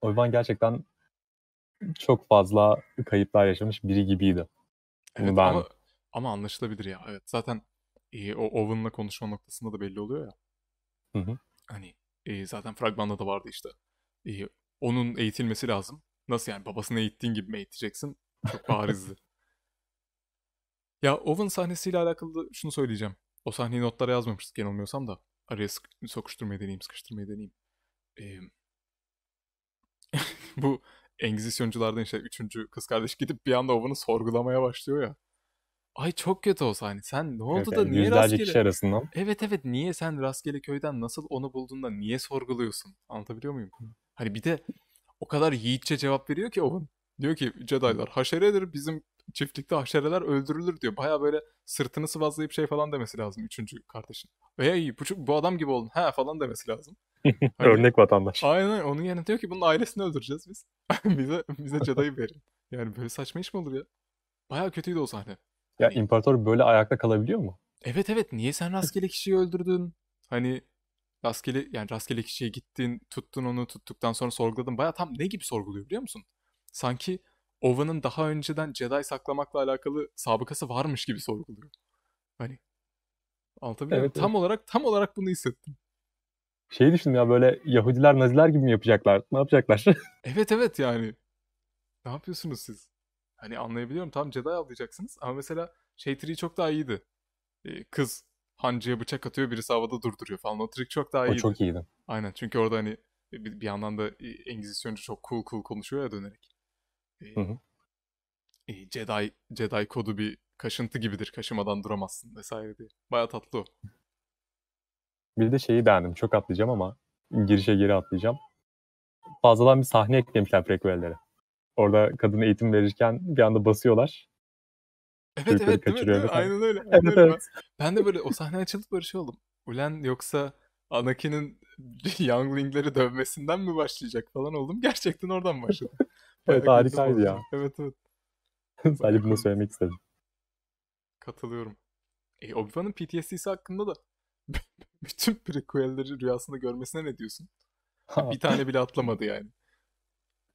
O yüzden gerçekten çok fazla kayıplar yaşamış biri gibiydi. Evet Bunu ben... ama, ama anlaşılabilir ya. Evet zaten e, o Owen'la konuşma noktasında da belli oluyor ya. Hı hı. Hani e, zaten fragmanda da vardı işte. E, onun eğitilmesi lazım. Nasıl yani babasını eğittiğin gibi mi eğiteceksin? Çok barizdi. ya Owen sahnesiyle alakalı da şunu söyleyeceğim. O sahneyi notlara yazmamıştık yanılmıyorsam da. Araya sık- sokuşturmayı deneyeyim, sıkıştırmayı deneyeyim. Ee, bu Engizisyonculardan işte üçüncü kız kardeş gidip bir anda Owen'ı sorgulamaya başlıyor ya. Ay çok kötü o sahne. Sen ne oldu evet, da yani niye rastgele... kişi arasından. Evet evet niye sen rastgele köyden nasıl onu bulduğunda niye sorguluyorsun? Anlatabiliyor muyum? Hani bir de o kadar yiğitçe cevap veriyor ki Owen. Diyor ki Jedi'lar haşeredir bizim çiftlikte haşereler öldürülür diyor. Baya böyle sırtını sıvazlayıp şey falan demesi lazım üçüncü kardeşin. Veya e, iyi bu, bu adam gibi olun ha falan demesi lazım. Hani, Örnek vatandaş. Aynen onun yerine diyor ki bunun ailesini öldüreceğiz biz. bize bize Jedi'yi verin. Yani böyle saçma iş mi olur ya? Baya kötüydü o sahne. Ya hani, imparator böyle ayakta kalabiliyor mu? Evet evet niye sen rastgele kişiyi öldürdün? Hani rastgele yani rastgele kişiye gittin, tuttun onu, tuttuktan sonra sorguladın. Baya tam ne gibi sorguluyor biliyor musun? Sanki Ova'nın daha önceden Jedi saklamakla alakalı sabıkası varmış gibi sorguluyor. Hani anlatabiliyor evet, Tam olarak tam olarak bunu hissettim. Şeyi düşündüm ya böyle Yahudiler Naziler gibi mi yapacaklar? Ne yapacaklar? evet evet yani. Ne yapıyorsunuz siz? Hani anlayabiliyorum tam Jedi alacaksınız ama mesela şey çok daha iyiydi. Ee, kız hancıya bıçak atıyor birisi havada durduruyor falan. O trik çok daha iyiydi. O çok iyiydi. Aynen çünkü orada hani e, bir, bir yandan da Engizisyoncu çok cool cool konuşuyor ya dönerek. Ee, hı hı. E, Jedi, Jedi kodu bir kaşıntı gibidir. Kaşımadan duramazsın vesaire diye. Baya tatlı o. Bir de şeyi beğendim. Çok atlayacağım ama girişe geri atlayacağım. Fazladan bir sahne eklemişler prequel'lere. Orada kadın eğitim verirken bir anda basıyorlar. Evet evet değil mi? Aynen öyle. Aynen evet, öyle. Evet. Ben de böyle o sahne açılıp böyle şey oldum. Ulen yoksa Anakin'in Youngling'leri dövmesinden mi başlayacak falan oldum. Gerçekten oradan başladı. evet harikaydı ya. Evet evet. Sadece bunu söylemek istedim. Katılıyorum. E, Obi-Wan'ın PTSD'si hakkında da bütün prequel'leri rüyasında görmesine ne diyorsun? Ha. Bir tane bile atlamadı yani.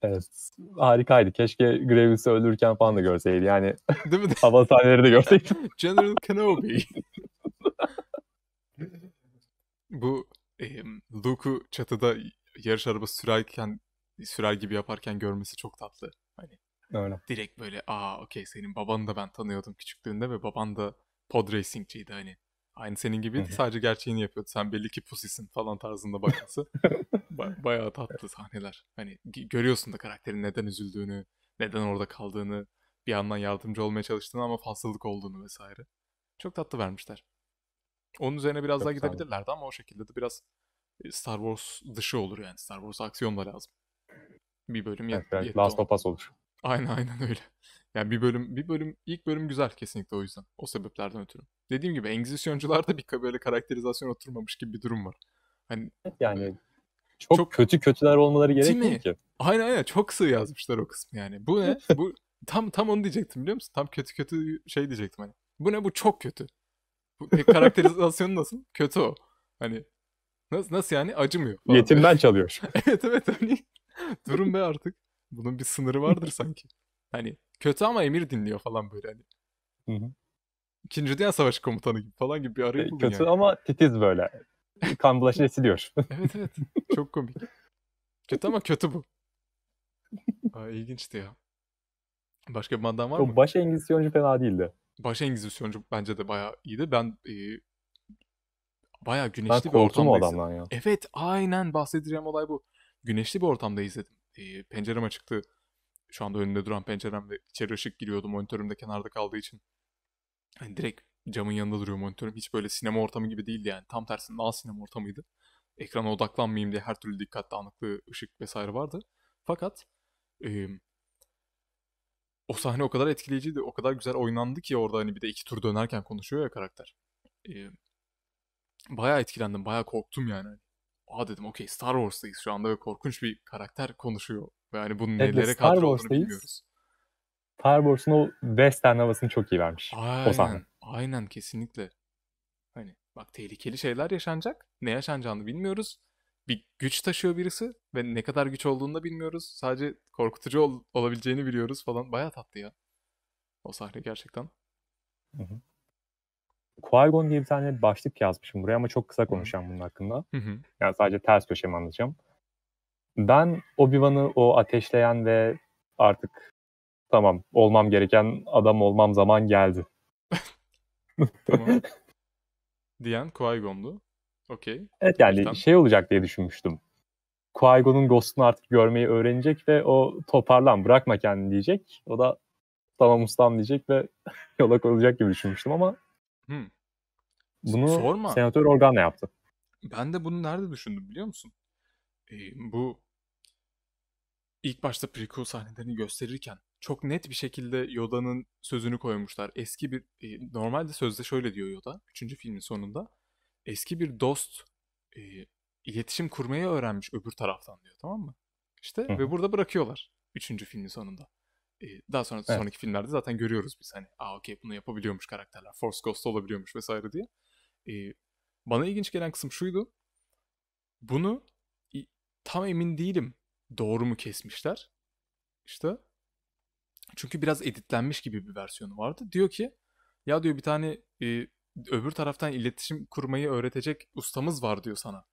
Evet. Harikaydı. Keşke Gravis'i öldürürken falan da görseydi. Yani Değil mi? hava sahneleri de görseydi. General Kenobi. Bu e, Luke'u çatıda yarış arabası sürerken sürer gibi yaparken görmesi çok tatlı. Hani Öyle. direkt böyle aa okey senin babanı da ben tanıyordum küçüklüğünde ve baban da pod racingciydi hani Aynı senin gibi sadece gerçeğini yapıyordu. Sen belli ki pusisin falan tarzında bakması. ba- bayağı tatlı sahneler. Hani görüyorsun da karakterin neden üzüldüğünü, neden orada kaldığını, bir yandan yardımcı olmaya çalıştığını ama fazlalık olduğunu vesaire. Çok tatlı vermişler. Onun üzerine biraz Çok daha gidebilirlerdi sağlam. ama o şekilde de biraz e, Star Wars dışı olur yani. Star Wars aksiyon da lazım. Bir bölüm yet- evet, yet- Last of Us olur. Aynen aynen öyle. Yani bir bölüm, bir bölüm, ilk bölüm güzel kesinlikle o yüzden. O sebeplerden ötürü. Dediğim gibi Engizisyoncularda bir böyle karakterizasyon oturmamış gibi bir durum var. Hani yani çok, çok kötü kötüler olmaları gerekmiyor ki. Aynen aynen çok sığ yazmışlar o kısmı yani. Bu ne? bu tam tam onu diyecektim biliyor musun? Tam kötü kötü şey diyecektim hani. Bu ne bu çok kötü. Bu e, karakterizasyonu nasıl? Kötü o. Hani nasıl nasıl yani acımıyor. Falan. Yetimden çalıyor. evet evet hani durum be artık. Bunun bir sınırı vardır sanki. Hani kötü ama emir dinliyor falan böyle hani. İkinci Dünya Savaşı komutanı gibi falan gibi bir arayı e, buldun Kötü yani. ama titiz böyle. Kan bulaşını esiliyor. evet evet. Çok komik. Kötü ama kötü bu. Aa, ilginçti ya. Başka bir mandan var o mı? Baş Engizisyoncu fena değildi. Baş Engizisyoncu bence de bayağı iyiydi. Ben e, bayağı güneşli bir ortamda adamdan izledim. Ya. Evet aynen bahsedeceğim olay bu. Güneşli bir ortamda izledim. E, pencerem açıktı şu anda önünde duran penceremde içeri ışık giriyordu. Monitörüm de kenarda kaldığı için. Yani direkt camın yanında duruyor monitörüm. Hiç böyle sinema ortamı gibi değildi yani. Tam tersine daha sinema ortamıydı. Ekrana odaklanmayayım diye her türlü dikkat dağınıklığı, ışık vesaire vardı. Fakat e, o sahne o kadar etkileyiciydi, o kadar güzel oynandı ki orada hani bir de iki tur dönerken konuşuyor ya karakter. E, bayağı etkilendim, bayağı korktum yani aa dedim okey Star Wars'tayız şu anda ve korkunç bir karakter konuşuyor. Ve hani bunun evet, nelere kadar olduğunu bilmiyoruz. Star Wars'ın o western havasını çok iyi vermiş aynen, o sahne. Aynen kesinlikle. Hani bak tehlikeli şeyler yaşanacak. Ne yaşanacağını bilmiyoruz. Bir güç taşıyor birisi ve ne kadar güç olduğunu da bilmiyoruz. Sadece korkutucu ol- olabileceğini biliyoruz falan. Baya tatlı ya. O sahne gerçekten. Hı hı. Quargon diye bir tane başlık yazmışım buraya ama çok kısa konuşacağım bunun hakkında. Yani sadece ters köşemi anlatacağım. Ben Obi-Wan'ı o ateşleyen ve artık tamam olmam gereken adam olmam zaman geldi. Diyen Qui-Gon'du. Okey. Evet yani Baştan. şey olacak diye düşünmüştüm. Qui-Gon'un Ghost'unu artık görmeyi öğrenecek ve o toparlan bırakma kendini diyecek. O da tamam ustam diyecek ve yola koyulacak gibi düşünmüştüm ama Hımm. Bunu Sorma. Senatör Organa yaptı. Ben de bunu nerede düşündüm biliyor musun? Eee, bu ilk başta prequel sahnelerini gösterirken çok net bir şekilde Yoda'nın sözünü koymuşlar. Eski bir eee, normalde sözde şöyle diyor Yoda 3. filmin sonunda. Eski bir dost, eee, iletişim kurmayı öğrenmiş öbür taraftan diyor, tamam mı? İşte ve burada bırakıyorlar 3. filmin sonunda daha sonra evet. sonraki filmlerde zaten görüyoruz biz hani aa okey bunu yapabiliyormuş karakterler. Force Ghost olabiliyormuş vesaire diye. E, bana ilginç gelen kısım şuydu. Bunu tam emin değilim doğru mu kesmişler. İşte çünkü biraz editlenmiş gibi bir versiyonu vardı. Diyor ki ya diyor bir tane e, öbür taraftan iletişim kurmayı öğretecek ustamız var diyor sana.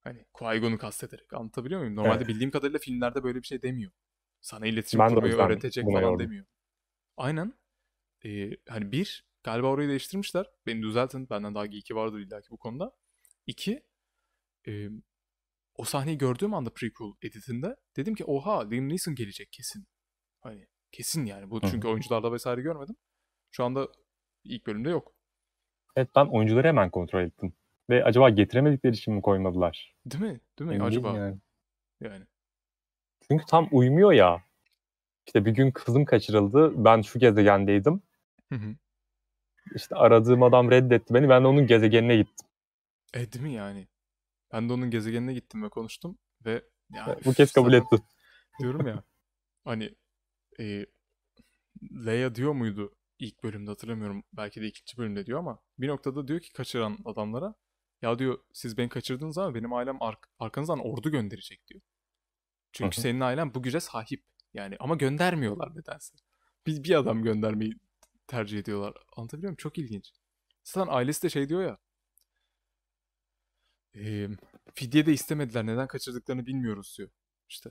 Hani Qui-Gon'u kastederek anlatabiliyor muyum? Normalde evet. bildiğim kadarıyla filmlerde böyle bir şey demiyor. Sana iletişim ben kurmayı öğretecek falan yordum. demiyor. Aynen. Ee, hani bir, galiba orayı değiştirmişler. Beni düzeltin. Benden daha iki vardır illaki bu konuda. İki, e, o sahneyi gördüğüm anda prequel editinde dedim ki oha Liam Neeson gelecek kesin. Hani kesin yani. Bu çünkü Hı-hı. oyuncularda vesaire görmedim. Şu anda ilk bölümde yok. Evet ben oyuncuları hemen kontrol ettim. Ve acaba getiremedikleri için mi koymadılar? Değil mi? Değil mi? Emin acaba. Yani. yani. Çünkü tam uymuyor ya. İşte bir gün kızım kaçırıldı. Ben şu gezegendeydim. Hı hı. İşte aradığım adam reddetti beni. Ben de onun gezegenine gittim. E değil mi yani? Ben de onun gezegenine gittim ve konuştum ve yani bu kez kabul etti. Diyorum ya. hani e, Leia diyor muydu ilk bölümde hatırlamıyorum. Belki de ikinci bölümde diyor ama bir noktada diyor ki kaçıran adamlara ya diyor siz beni kaçırdınız ama benim ailem ark arkanızdan ordu gönderecek diyor. Çünkü Hı-hı. senin ailen bu güce sahip. Yani ama göndermiyorlar nedense. Bir, bir adam göndermeyi tercih ediyorlar. Anlatabiliyor muyum? Çok ilginç. Zaten ailesi de şey diyor ya. E, fidye de istemediler. Neden kaçırdıklarını bilmiyoruz diyor. İşte.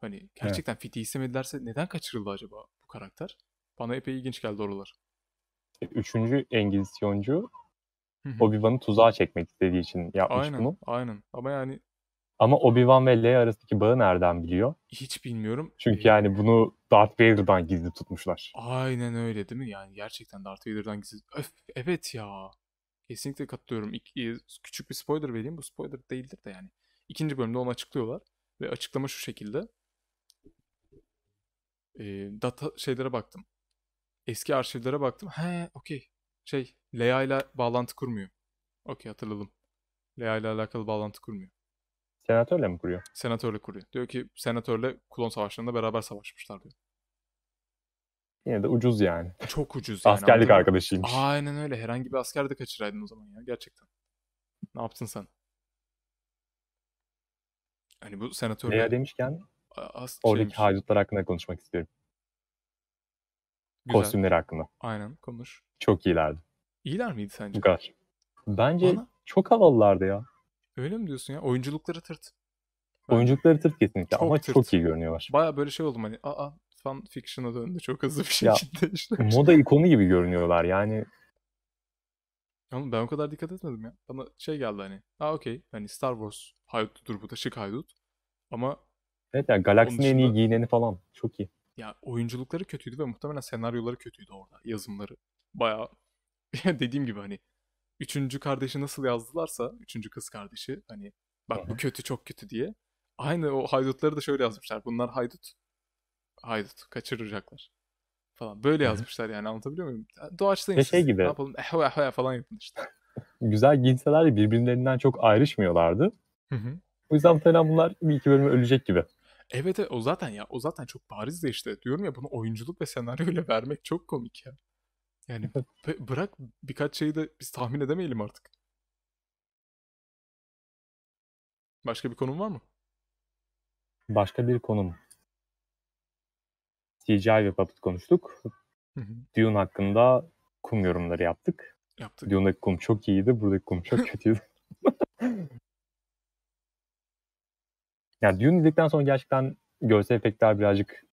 Hani gerçekten evet. fidye istemedilerse neden kaçırıldı acaba bu karakter? Bana epey ilginç geldi oralar. E, üçüncü Engizisyoncu Obi-Wan'ı tuzağa çekmek istediği için yapmış aynen, bunu. Aynen. Ama yani ama Obi-Wan ve Leia arasındaki bağı nereden biliyor? Hiç bilmiyorum. Çünkü ee, yani bunu Darth Vader'dan gizli tutmuşlar. Aynen öyle değil mi? Yani gerçekten Darth Vader'dan gizli. Öf, evet ya. Kesinlikle katılıyorum. İk, e, küçük bir spoiler vereyim. Bu spoiler değildir de yani. İkinci bölümde onu açıklıyorlar. Ve açıklama şu şekilde. E, data şeylere baktım. Eski arşivlere baktım. He okey. Şey Leia ile bağlantı kurmuyor. Okey hatırladım. Leia ile alakalı bağlantı kurmuyor. Senatörle mi kuruyor? Senatörle kuruyor. Diyor ki senatörle klon savaşlarında beraber savaşmışlar diyor. Yine de ucuz yani. Çok ucuz yani. Askerlik arkadaşıymış. Aynen öyle. Herhangi bir asker de kaçıraydın o zaman ya gerçekten. Ne yaptın sen? Hani bu senatörle... Veya demişken As oradaki şeymiş. haydutlar hakkında konuşmak istiyorum. Güzel. Kostümleri hakkında. Aynen konuş. Çok iyilerdi. İyiler miydi sence? Bu kadar. Bence Bana... çok havalılardı ya. Öyle mi diyorsun ya? Oyunculukları tırt. Oyunculukları tırt kesinlikle çok ama tırt. çok iyi görünüyorlar. Baya böyle şey oldum hani aa fan fiction'a döndü çok hızlı bir şekilde ya, işte. Moda ikonu gibi görünüyorlar yani. Ama ben o kadar dikkat etmedim ya. Bana şey geldi hani. Aa okey. Hani Star Wars haydutudur bu da şık haydut. Ama Evet ya yani galaksinin dışında... en iyi giyineni falan. Çok iyi. Ya oyunculukları kötüydü ve muhtemelen senaryoları kötüydü orada. Yazımları. Baya dediğim gibi hani üçüncü kardeşi nasıl yazdılarsa, üçüncü kız kardeşi hani bak bu kötü çok kötü diye. Aynı o haydutları da şöyle yazmışlar. Bunlar haydut. Haydut kaçıracaklar falan. Böyle yazmışlar yani anlatabiliyor muyum? Doğaçlayın Ve işte. şey gibi. Ne yapalım? Ehve oh, ehve oh, eh falan yapın işte. Güzel giyinseler de birbirlerinden çok ayrışmıyorlardı. Hı hı. O yüzden falan bunlar bir iki bölümü ölecek gibi. Evet, evet o zaten ya o zaten çok bariz de işte diyorum ya bunu oyunculuk ve senaryo ile vermek çok komik ya. Yani bırak birkaç şeyi de biz tahmin edemeyelim artık. Başka bir konum var mı? Başka bir konum. CGI ve Puppet konuştuk. Dune hakkında kum yorumları yaptık. Yaptık. Dune'daki kum çok iyiydi, buradaki kum çok kötüydü. yani Dune izledikten sonra gerçekten görsel efektler birazcık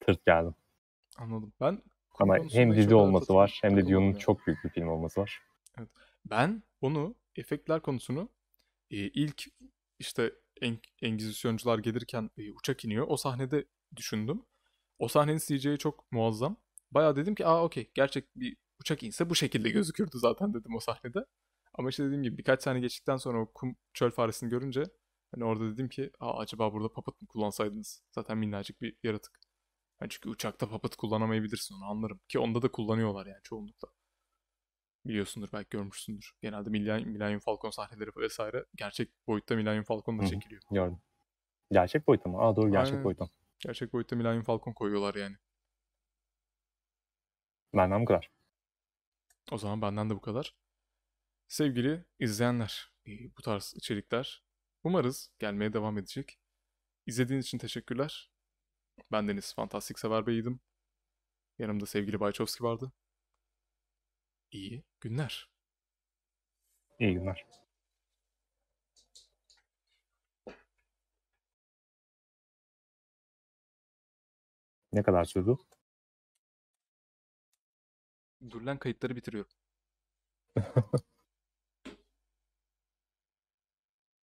tırt geldi. Anladım. Ben ama hem dizi olması var hem de Dune'un çok büyük bir film olması var. Evet. Ben onu efektler konusunu e, ilk işte en, Engizisyoncular gelirken e, uçak iniyor. O sahnede düşündüm. O sahnenin CGI'yi çok muazzam. Bayağı dedim ki aa okey gerçek bir uçak inse bu şekilde gözükürdü zaten dedim o sahnede. Ama işte dediğim gibi birkaç saniye geçtikten sonra o kum çöl faresini görünce hani orada dedim ki aa acaba burada papat mı kullansaydınız? Zaten minnacık bir yaratık. Yani çünkü uçakta papat kullanamayabilirsin onu anlarım. Ki onda da kullanıyorlar yani çoğunlukla. Biliyorsundur belki görmüşsündür. Genelde Millennium Falcon sahneleri vesaire gerçek boyutta Millennium Falcon'la çekiliyor. Gördüm. Gerçek boyutta mı? Aa doğru gerçek Aynen. boyutta. Gerçek boyutta Millennium Falcon koyuyorlar yani. Benden bu kadar. O zaman benden de bu kadar. Sevgili izleyenler, e, bu tarz içerikler umarız gelmeye devam edecek. İzlediğiniz için teşekkürler. Ben Deniz Fantastik Sever Bey'ydim. Yanımda sevgili Bayçovski vardı. İyi günler. İyi günler. Ne kadar sürdü? Dur kayıtları bitiriyorum.